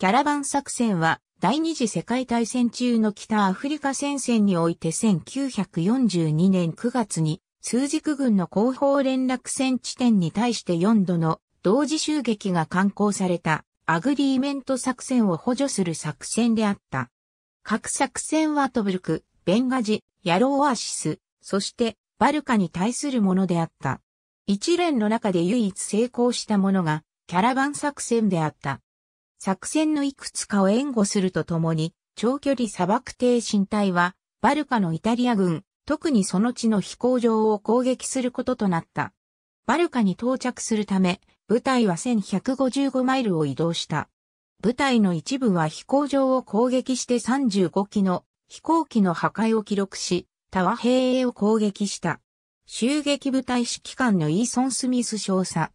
キャラバン作戦は第二次世界大戦中の北アフリカ戦線において1942年9月に数軸軍の後方連絡戦地点に対して4度の同時襲撃が刊行されたアグリーメント作戦を補助する作戦であった。各作戦はトブルク、ベンガジ、ヤローアシス、そしてバルカに対するものであった。一連の中で唯一成功したものがキャラバン作戦であった。作戦のいくつかを援護するとともに、長距離砂漠艇身隊は、バルカのイタリア軍、特にその地の飛行場を攻撃することとなった。バルカに到着するため、部隊は1155マイルを移動した。部隊の一部は飛行場を攻撃して35機の飛行機の破壊を記録し、タワ兵営を攻撃した。襲撃部隊指揮官のイーソン・スミス少佐。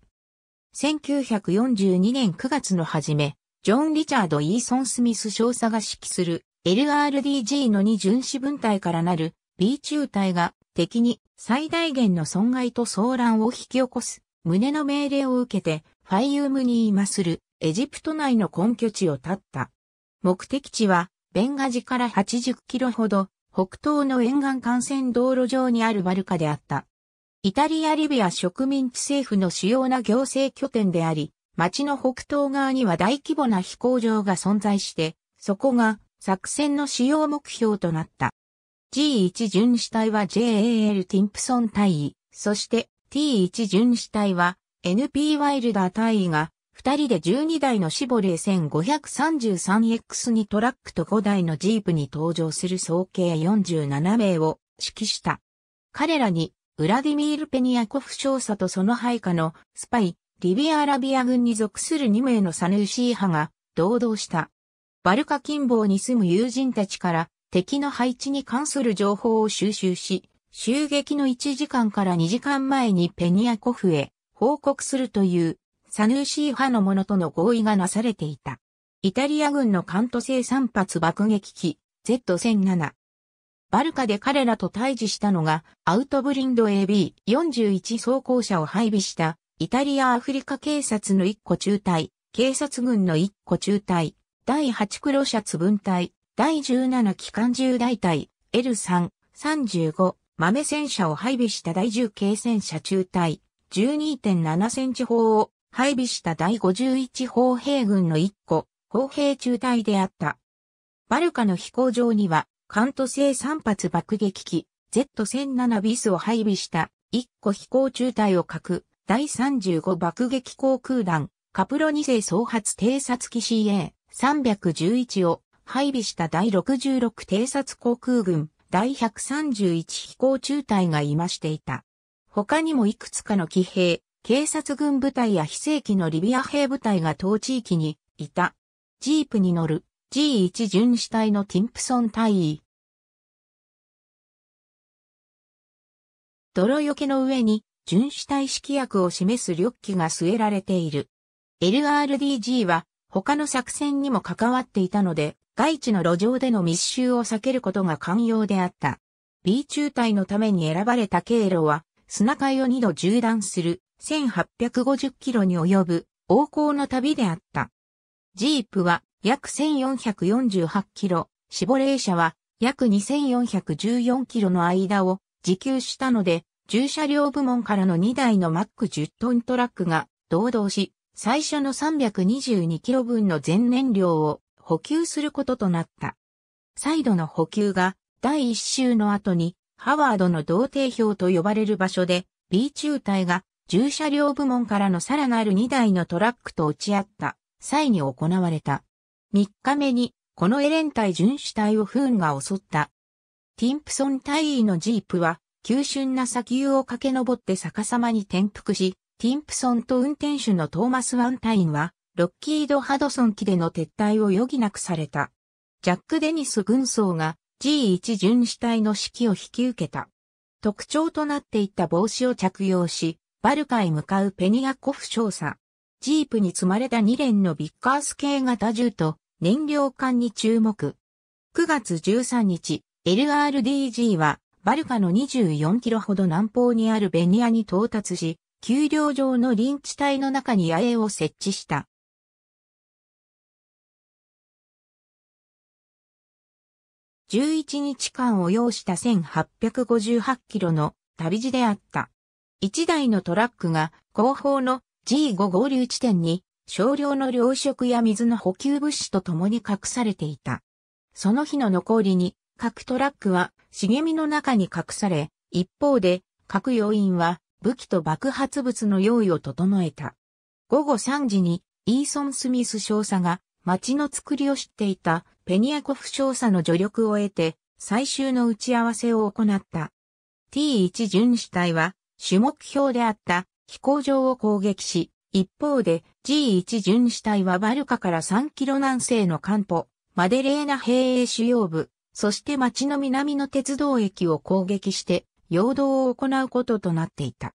1942年9月の初め、ジョン・リチャード・イーソン・スミス少佐が指揮する LRDG の2巡視分隊からなる B 中隊が敵に最大限の損害と騒乱を引き起こす旨の命令を受けてファイユームに今するエジプト内の根拠地を立った。目的地はベンガジから80キロほど北東の沿岸幹線道路上にあるバルカであった。イタリア・リビア植民地政府の主要な行政拠点であり、町の北東側には大規模な飛行場が存在して、そこが作戦の使用目標となった。G1 巡視隊は JAL ティンプソン隊員、そして T1 巡視隊は NP ワイルダー隊員が2人で12台のシボレー 1533X にトラックと5台のジープに登場する総計47名を指揮した。彼らにウラディミール・ペニアコフ少佐とその配下のスパイ、リビアアラビア軍に属する2名のサヌーシー派が堂々した。バルカ近傍に住む友人たちから敵の配置に関する情報を収集し、襲撃の1時間から2時間前にペニアコフへ報告するというサヌーシー派の者との合意がなされていた。イタリア軍のカント製3発爆撃機 Z1007。バルカで彼らと対峙したのがアウトブリンド AB41 装甲車を配備したイタリア・アフリカ警察の1個中隊、警察軍の1個中隊、第8黒シャツ分隊、第17機関銃大隊、L3、35、豆戦車を配備した第10軽戦車中隊、12.7センチ砲を配備した第51砲兵軍の1個、砲兵中隊であった。バルカの飛行場には、カント製3発爆撃機、Z-1007 ビスを配備した1個飛行中隊を各第35爆撃航空団、カプロ2世総発偵察機 CA311 を配備した第66偵察航空軍第131飛行中隊がいましていた。他にもいくつかの騎兵、警察軍部隊や非正規のリビア兵部隊が当地域にいた。ジープに乗る G1 巡視隊のティンプソン隊員。泥除けの上に巡視体式役を示す緑旗が据えられている。LRDG は他の作戦にも関わっていたので、外地の路上での密集を避けることが寛容であった。B 中隊のために選ばれた経路は、砂海を2度縦断する1850キロに及ぶ横行の旅であった。ジープは約1448キロ、死亡ー車は約2414キロの間を自給したので、重車両部門からの2台のマック1 0トントラックが同動し、最初の322キロ分の全燃料を補給することとなった。再度の補給が第1週の後にハワードの同定表と呼ばれる場所で B 中隊が重車両部門からのさらなる2台のトラックと打ち合った際に行われた。3日目にこのエレン隊巡視隊をフーンが襲った。ティンプソン隊員のジープは急峻な砂丘を駆け上って逆さまに転覆し、ティンプソンと運転手のトーマス・ワンタインは、ロッキード・ハドソン機での撤退を余儀なくされた。ジャック・デニス軍曹が G1 巡視隊の指揮を引き受けた。特徴となっていた帽子を着用し、バルカへ向かうペニアコフ少佐。ジープに積まれた2連のビッカース系型銃と燃料管に注目。9月13日、LRDG はバルカの24キロほど南方にあるベニアに到達し、丘陵上の林地帯の中に野営を設置した。11日間を要した1858キロの旅路であった。1台のトラックが後方の G5 合流地点に少量の糧食や水の補給物資と共に隠されていた。その日の残りに各トラックは茂みの中に隠され、一方で、各要員は武器と爆発物の用意を整えた。午後3時に、イーソン・スミス少佐が、町の作りを知っていたペニアコフ少佐の助力を得て、最終の打ち合わせを行った。T1 巡視隊は、主目標であった飛行場を攻撃し、一方で G1 巡視隊はバルカから3キロ南西のカンポ、マデレーナ兵営主要部、そして町の南の鉄道駅を攻撃して、陽動を行うこととなっていた。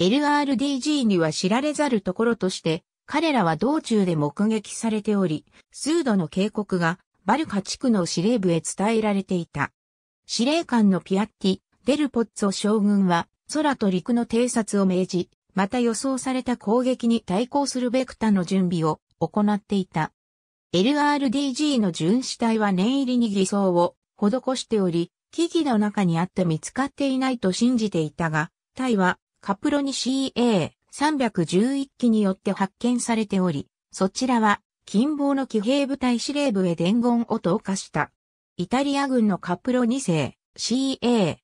LRDG には知られざるところとして、彼らは道中で目撃されており、数度の警告がバルカ地区の司令部へ伝えられていた。司令官のピアッティ、デルポッツォ将軍は空と陸の偵察を命じ、また予想された攻撃に対抗するベクタの準備を行っていた。LRDG の巡視隊は念入りに偽装を施しており、機器の中にあって見つかっていないと信じていたが、隊はカプロニ CA311 機によって発見されており、そちらは近傍の騎兵部隊司令部へ伝言を投下した。イタリア軍のカプロ2世 CA311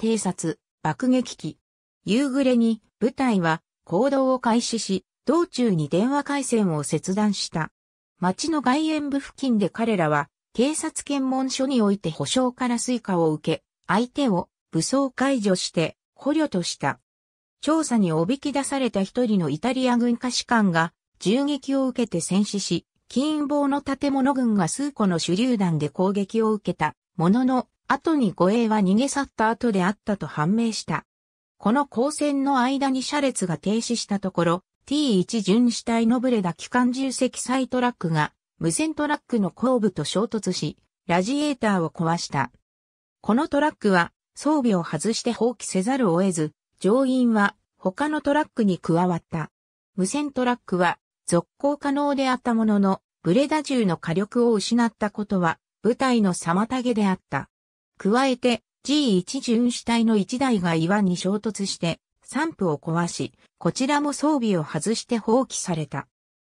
偵察爆撃機。夕暮れに部隊は行動を開始し、道中に電話回線を切断した。町の外縁部付近で彼らは、警察検問所において保証から追加を受け、相手を武装解除して捕虜とした。調査におびき出された一人のイタリア軍下士官が銃撃を受けて戦死し、金棒の建物軍が数個の手榴弾で攻撃を受けたものの、後に護衛は逃げ去った後であったと判明した。この交戦の間に車列が停止したところ、T1 巡視隊のブレダ機関重積載トラックが無線トラックの後部と衝突し、ラジエーターを壊した。このトラックは装備を外して放棄せざるを得ず、乗員は他のトラックに加わった。無線トラックは続行可能であったものの、ブレダ銃の火力を失ったことは部隊の妨げであった。加えて G1 巡視隊の1台が岩に衝突して散布を壊し、こちらも装備を外して放棄された。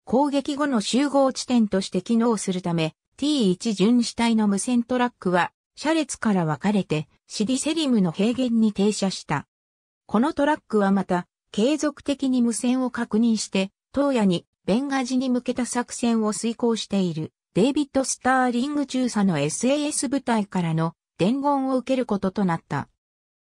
攻撃後の集合地点として機能するため、T1 巡視隊の無線トラックは、車列から分かれて、シリセリムの平原に停車した。このトラックはまた、継続的に無線を確認して、当夜にベンガジに向けた作戦を遂行している、デイビッド・スターリング中佐の SAS 部隊からの伝言を受けることとなった。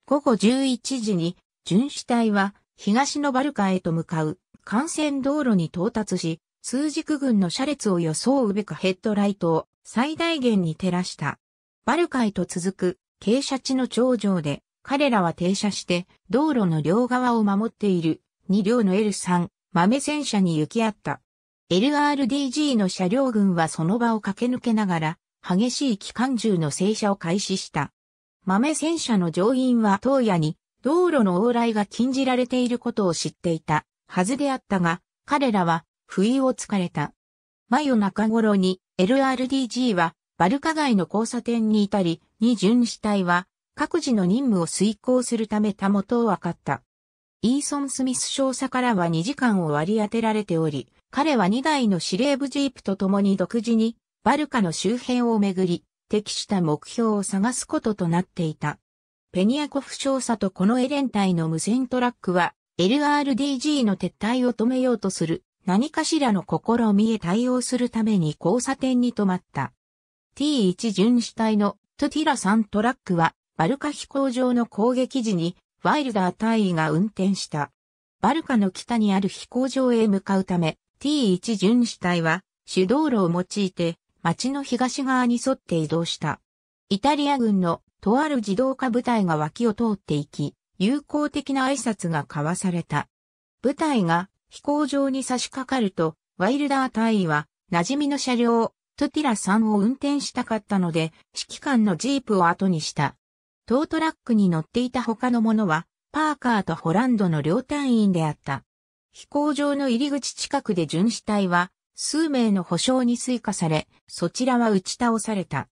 午後11時に巡視隊は東のバルカへと向かう幹線道路に到達し、数軸軍の車列を装うべくヘッドライトを最大限に照らした。バルカへと続く傾斜地の頂上で彼らは停車して道路の両側を守っている2両の L3 豆戦車に行き合った。LRDG の車両群はその場を駆け抜けながら激しい機関銃の正射を開始した。豆戦車の乗員は当夜に道路の往来が禁じられていることを知っていたはずであったが、彼らは不意をつかれた。真夜中頃に LRDG はバルカ街の交差点にいたり、二巡視体は各自の任務を遂行するためたもとを分かった。イーソン・スミス少佐からは2時間を割り当てられており、彼は2台の司令部ジープと共に独自にバルカの周辺をめぐり、適した目標を探すこととなっていた。ペニアコフ少佐とこのエレン隊の無線トラックは LRDG の撤退を止めようとする何かしらの試みへ対応するために交差点に止まった。T1 巡視隊のトゥティラ3トラックはバルカ飛行場の攻撃時にワイルダー隊員が運転した。バルカの北にある飛行場へ向かうため T1 巡視隊は主道路を用いて街の東側に沿って移動した。イタリア軍のとある自動化部隊が脇を通っていき、友好的な挨拶が交わされた。部隊が飛行場に差し掛かると、ワイルダー隊員は、馴染みの車両、トゥティラさんを運転したかったので、指揮官のジープを後にした。トートラックに乗っていた他の者は、パーカーとホランドの両隊員であった。飛行場の入り口近くで巡視隊は、数名の保証に追加され、そちらは打ち倒された。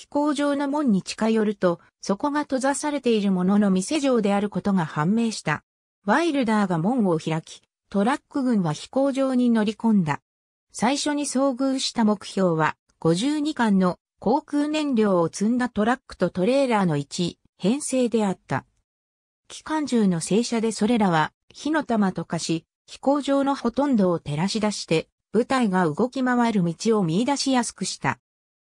飛行場の門に近寄ると、そこが閉ざされているものの店場であることが判明した。ワイルダーが門を開き、トラック軍は飛行場に乗り込んだ。最初に遭遇した目標は、52巻の航空燃料を積んだトラックとトレーラーの1、編成であった。機関銃の正射でそれらは火の玉と化し、飛行場のほとんどを照らし出して、部隊が動き回る道を見出しやすくした。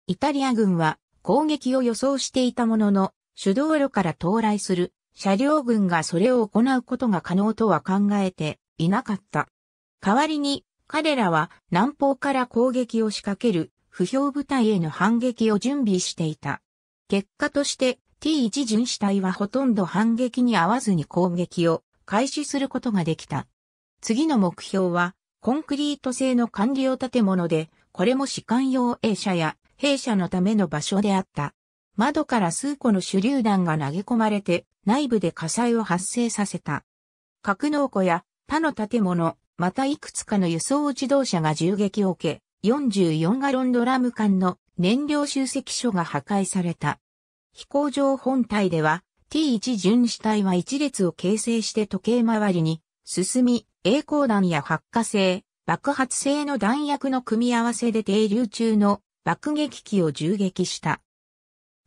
イタリア軍は攻撃を予想していたものの、主道路から到来する車両軍がそれを行うことが可能とは考えていなかった。代わりに、彼らは南方から攻撃を仕掛ける不評部隊への反撃を準備していた。結果として T1 巡視隊はほとんど反撃に合わずに攻撃を開始することができた。次の目標はコンクリート製の管理用建物で、これも士官用 A 社や弊社のための場所であった。窓から数個の手榴弾が投げ込まれて、内部で火災を発生させた。格納庫や他の建物、またいくつかの輸送自動車が銃撃を受け、44ガロンドラム缶の燃料集積所が破壊された。飛行場本体では T1 巡視隊は一列を形成して時計回りに進み、栄光弾や発火性、爆発性の弾薬の組み合わせで停留中の爆撃機を銃撃した。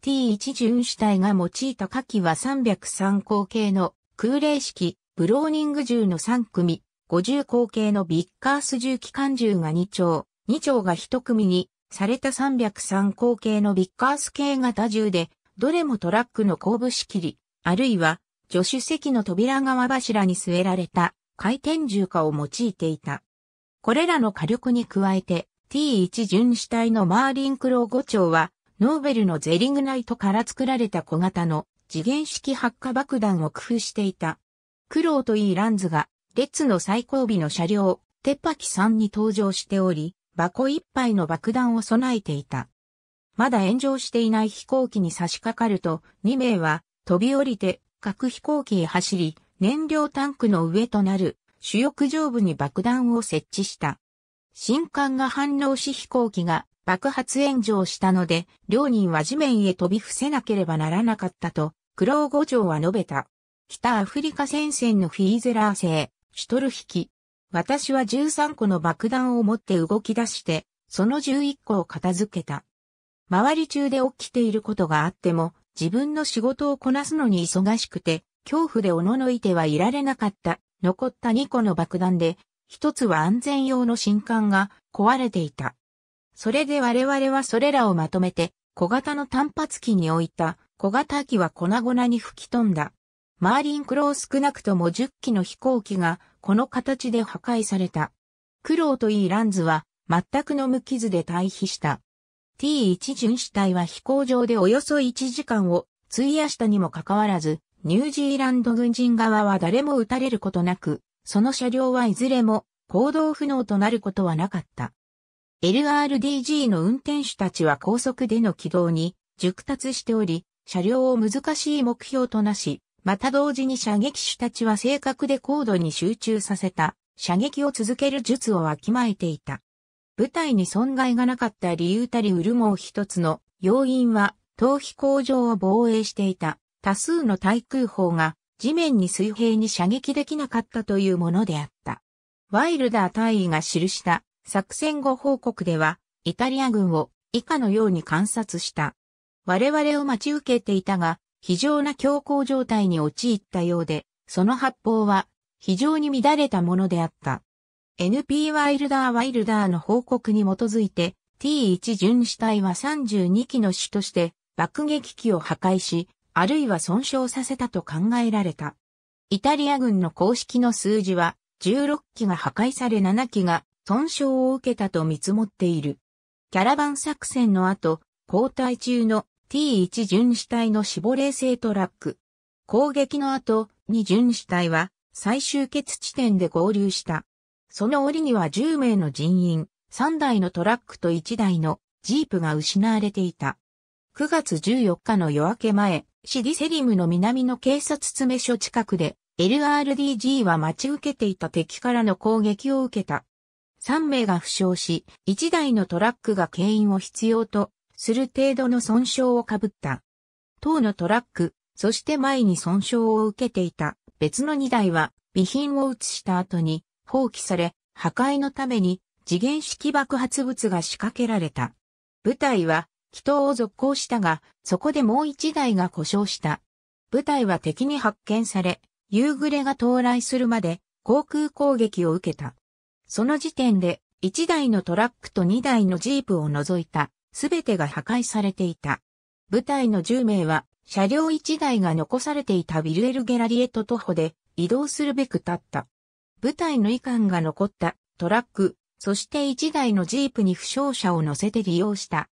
T1 巡主体が用いた火器は303口径の空冷式ブローニング銃の3組、50口径のビッカース銃機関銃が2丁、2丁が1組にされた303口径のビッカース系型銃で、どれもトラックの後部仕切り、あるいは助手席の扉側柱に据えられた回転銃化を用いていた。これらの火力に加えて、T1 巡視隊のマーリンクロー5丁は、ノーベルのゼリングナイトから作られた小型の次元式発火爆弾を工夫していた。クローとイーランズが、列の最後尾の車両、テッパキさんに登場しており、箱いっぱいの爆弾を備えていた。まだ炎上していない飛行機に差し掛かると、2名は飛び降りて各飛行機へ走り、燃料タンクの上となる主翼上部に爆弾を設置した。新艦が反応し飛行機が爆発炎上したので、両人は地面へ飛び伏せなければならなかったと、クロー五条は述べた。北アフリカ戦線のフィーゼラー製、シュトルヒキ。私は13個の爆弾を持って動き出して、その11個を片付けた。周り中で起きていることがあっても、自分の仕事をこなすのに忙しくて、恐怖でおののいてはいられなかった。残った2個の爆弾で、一つは安全用の新艦が壊れていた。それで我々はそれらをまとめて、小型の単発機に置いた小型機は粉々に吹き飛んだ。マーリンクロー少なくとも10機の飛行機がこの形で破壊された。クローとイーランズは全くの無傷で退避した。T1 巡視隊は飛行場でおよそ1時間を費やしたにもかかわらず、ニュージーランド軍人側は誰も撃たれることなく、その車両はいずれも行動不能となることはなかった。LRDG の運転手たちは高速での軌道に熟達しており、車両を難しい目標となし、また同時に射撃手たちは正確で高度に集中させた射撃を続ける術をわきまえていた。部隊に損害がなかった理由たり潤るも一つの要因は、逃避工場を防衛していた多数の対空砲が地面に水平に射撃できなかったというものであった。ワイルダー大尉が記した作戦後報告では、イタリア軍を以下のように観察した。我々を待ち受けていたが、非常な強行状態に陥ったようで、その発砲は非常に乱れたものであった。NP ワイルダーワイルダーの報告に基づいて T1 巡視隊は32機の主として爆撃機を破壊し、あるいは損傷させたと考えられた。イタリア軍の公式の数字は、16機が破壊され7機が損傷を受けたと見積もっている。キャラバン作戦の後、交代中の T1 巡視隊の絞れ静トラック。攻撃の後、2巡視隊は最終決地点で合流した。その折には10名の人員、3台のトラックと1台のジープが失われていた。9月14日の夜明け前、シディセリムの南の警察詰所近くで、LRDG は待ち受けていた敵からの攻撃を受けた。3名が負傷し、1台のトラックが牽引を必要とする程度の損傷をかぶった。当のトラック、そして前に損傷を受けていた別の2台は備品を移した後に放棄され、破壊のために次元式爆発物が仕掛けられた。部隊は祈祷を続行したが、そこでもう一台が故障した。部隊は敵に発見され、夕暮れが到来するまで航空攻撃を受けた。その時点で1台のトラックと2台のジープを除いたすべてが破壊されていた。部隊の10名は車両1台が残されていたビルエル・ゲラリエと徒歩で移動するべく立った。部隊の遺憾が残ったトラック、そして1台のジープに負傷者を乗せて利用した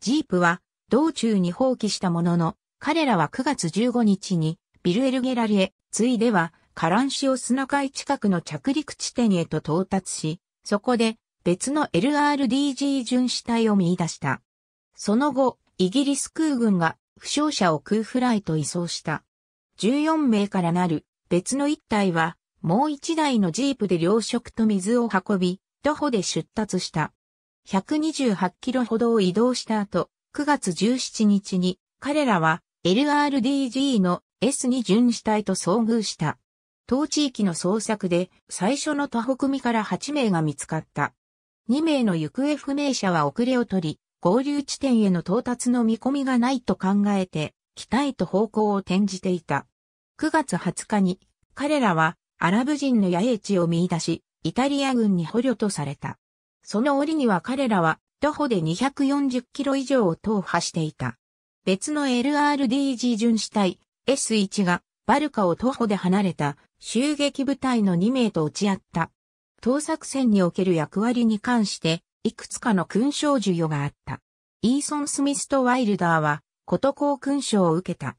ジープは道中に放棄したものの、彼らは9月15日にビルエルゲラリへ、ついではカランシオ砂海近くの着陸地点へと到達し、そこで別の LRDG 巡視隊を見出した。その後、イギリス空軍が負傷者を空フライと移送した。14名からなる別の一体はもう一台のジープで糧食と水を運び、徒歩で出発した。128キロほどを移動した後、9月17日に彼らは LRDG の S に巡視隊と遭遇した。当地域の捜索で最初の他北組から8名が見つかった。2名の行方不明者は遅れを取り、合流地点への到達の見込みがないと考えて、北へと方向を転じていた。9月20日に彼らはアラブ人の野営地を見出し、イタリア軍に捕虜とされた。その折には彼らは徒歩で240キロ以上を踏破していた。別の LRDG 巡視隊 S1 がバルカを徒歩で離れた襲撃部隊の2名と落ち合った。盗作戦における役割に関していくつかの勲章授与があった。イーソン・スミスとワイルダーは、こと校勲章を受けた。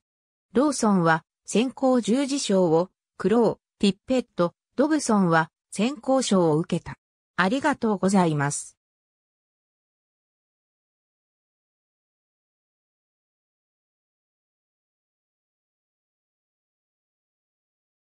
ローソンは、先行十字章を、クロー、ィッペット、ドブソンは、先行章を受けた。ありがとうございます。